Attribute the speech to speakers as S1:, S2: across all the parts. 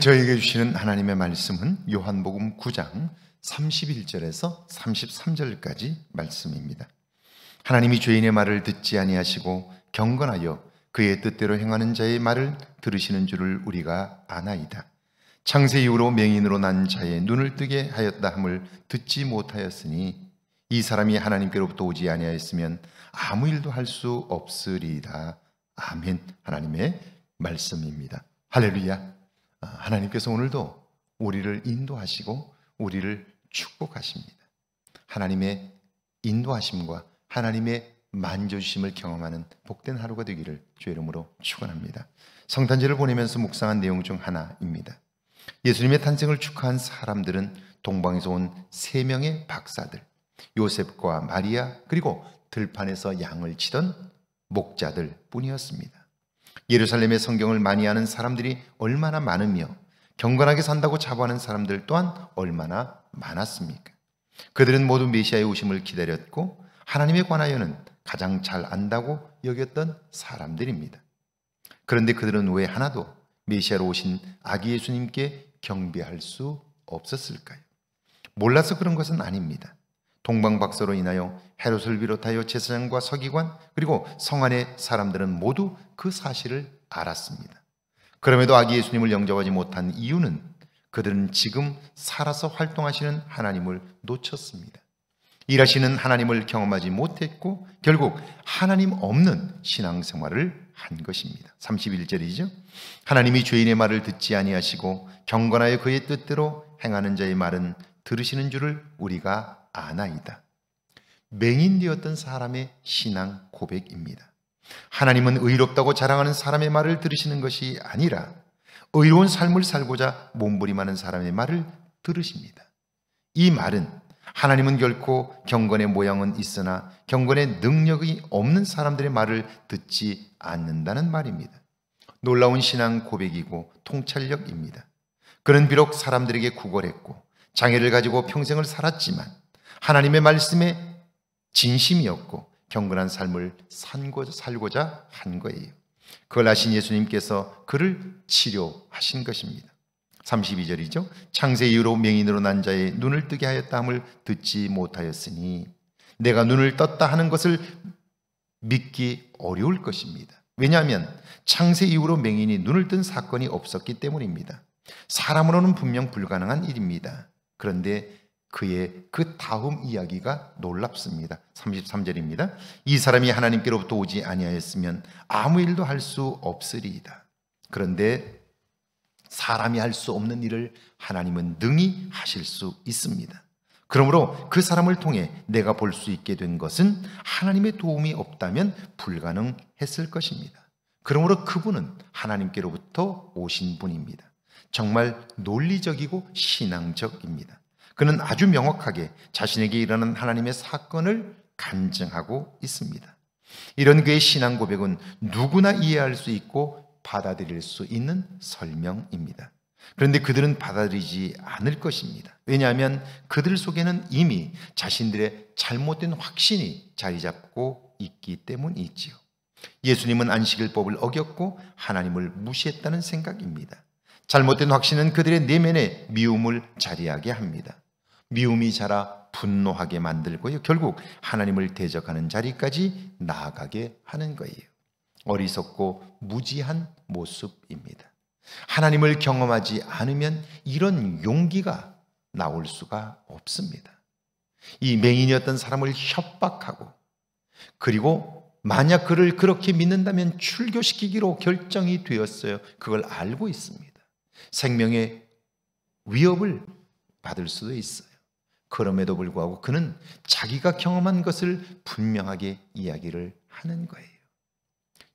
S1: 저에게 주시는 하나님의 말씀은 요한복음 9장 31절에서 33절까지 말씀입니다. 하나님이 죄인의 말을 듣지 아니하시고 경건하여 그의 뜻대로 행하는 자의 말을 들으시는 줄을 우리가 아나이다. 창세 이후로 맹인으로 난 자의 눈을 뜨게 하였다 함을 듣지 못하였으니 이 사람이 하나님께로부터 오지 아니하였으면 아무 일도 할 수 없으리이다. 아멘. 하나님의 말씀입니다. 할렐루야. 아, 하나님께서 오늘도 우리를 인도하시고 우리를 축복하십니다. 하나님의 인도하심과 하나님의 만져주심을 경험하는 복된 하루가 되기를 주의 이름으로 축원합니다. 성탄절을 보내면서 묵상한 내용 중 하나입니다. 예수님의 탄생을 축하한 사람들은 동방에서 온 세 명의 박사들, 요셉과 마리아 그리고 들판에서 양을 치던 목자들 뿐이었습니다. 예루살렘의 성경을 많이 아는 사람들이 얼마나 많으며 경건하게 산다고 자부하는 사람들 또한 얼마나 많았습니까? 그들은 모두 메시아의 오심을 기다렸고 하나님에 관하여는 가장 잘 안다고 여겼던 사람들입니다. 그런데 그들은 왜 하나도 메시아로 오신 아기 예수님께 경배할 수 없었을까요? 몰라서 그런 것은 아닙니다. 동방박사로 인하여 헤롯을 비롯하여 제사장과 서기관 그리고 성안의 사람들은 모두 그 사실을 알았습니다. 그럼에도 아기 예수님을 영접하지 못한 이유는 그들은 지금 살아서 활동하시는 하나님을 놓쳤습니다. 일하시는 하나님을 경험하지 못했고 결국 하나님 없는 신앙생활을 한 것입니다. 31절이죠. 하나님이 죄인의 말을 듣지 아니하시고 경건하여 그의 뜻대로 행하는 자의 말은 들으시는 줄을 우리가 아나이다. 맹인되었던 사람의 신앙 고백입니다. 하나님은 의롭다고 자랑하는 사람의 말을 들으시는 것이 아니라 의로운 삶을 살고자 몸부림하는 사람의 말을 들으십니다. 이 말은 하나님은 결코 경건의 모양은 있으나 경건의 능력이 없는 사람들의 말을 듣지 않는다는 말입니다. 놀라운 신앙 고백이고 통찰력입니다. 그는 비록 사람들에게 구걸했고 장애를 가지고 평생을 살았지만 하나님의 말씀에 진심이었고 경건한 삶을 산고 살고자 한 거예요. 그걸 아신 예수님께서 그를 치료하신 것입니다. 32절이죠. 창세 이후로 맹인으로 난 자의 눈을 뜨게 하였다 함을 듣지 못하였으니 내가 눈을 떴다 하는 것을 믿기 어려울 것입니다. 왜냐하면 창세 이후로 맹인이 눈을 뜬 사건이 없었기 때문입니다. 사람으로는 분명 불가능한 일입니다. 그런데 그의 그 다음 이야기가 놀랍습니다. 33절입니다. 이 사람이 하나님께로부터 오지 아니하였으면 아무 일도 할 수 없으리이다. 그런데 사람이 할 수 없는 일을 하나님은 능히 하실 수 있습니다. 그러므로 그 사람을 통해 내가 볼 수 있게 된 것은 하나님의 도움이 없다면 불가능했을 것입니다. 그러므로 그분은 하나님께로부터 오신 분입니다. 정말 논리적이고 신앙적입니다. 그는 아주 명확하게 자신에게 일어난 하나님의 사건을 간증하고 있습니다. 이런 그의 신앙 고백은 누구나 이해할 수 있고 받아들일 수 있는 설명입니다. 그런데 그들은 받아들이지 않을 것입니다. 왜냐하면 그들 속에는 이미 자신들의 잘못된 확신이 자리 잡고 있기 때문이지요. 예수님은 안식일 법을 어겼고 하나님을 무시했다는 생각입니다. 잘못된 확신은 그들의 내면에 미움을 자리하게 합니다. 미움이 자라 분노하게 만들고요. 결국 하나님을 대적하는 자리까지 나아가게 하는 거예요. 어리석고 무지한 모습입니다. 하나님을 경험하지 않으면 이런 용기가 나올 수가 없습니다. 이 맹인이었던 사람을 협박하고 그리고 만약 그를 그렇게 믿는다면 출교시키기로 결정이 되었어요. 그걸 알고 있습니다. 생명의 위협을 받을 수도 있어요. 그럼에도 불구하고 그는 자기가 경험한 것을 분명하게 이야기를 하는 거예요.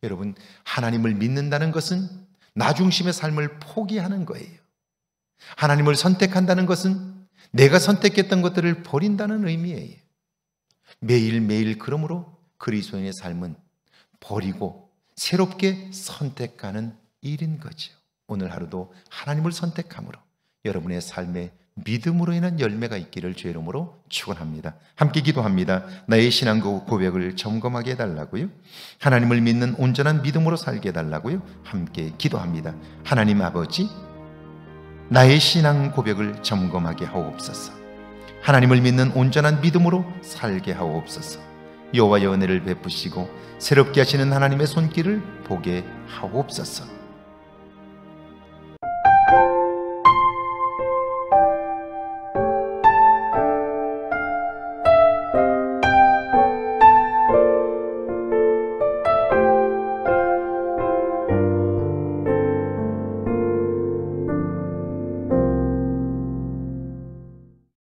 S1: 여러분, 하나님을 믿는다는 것은 나중심의 삶을 포기하는 거예요. 하나님을 선택한다는 것은 내가 선택했던 것들을 버린다는 의미예요. 매일매일 그러므로 그리스도인의 삶은 버리고 새롭게 선택하는 일인 거죠. 오늘 하루도 하나님을 선택함으로 여러분의 삶에 믿음으로 인한 열매가 있기를 주의 이름으로 축원합니다. 함께 기도합니다. 나의 신앙 고백을 점검하게 해달라고요. 하나님을 믿는 온전한 믿음으로 살게 해달라고요. 함께 기도합니다. 하나님 아버지, 나의 신앙 고백을 점검하게 하옵소서. 하나님을 믿는 온전한 믿음으로 살게 하옵소서. 여호와의 은혜를 베푸시고 새롭게 하시는 하나님의 손길을 보게 하옵소서.